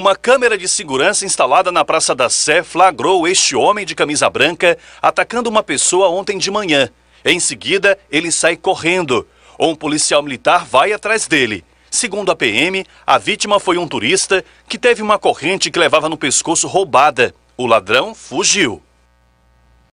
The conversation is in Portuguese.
Uma câmera de segurança instalada na Praça da Sé flagrou este homem de camisa branca atacando uma pessoa ontem de manhã. Em seguida, ele sai correndo. Um policial militar vai atrás dele. Segundo a PM, a vítima foi um turista que teve uma corrente que levava no pescoço roubada. O ladrão fugiu.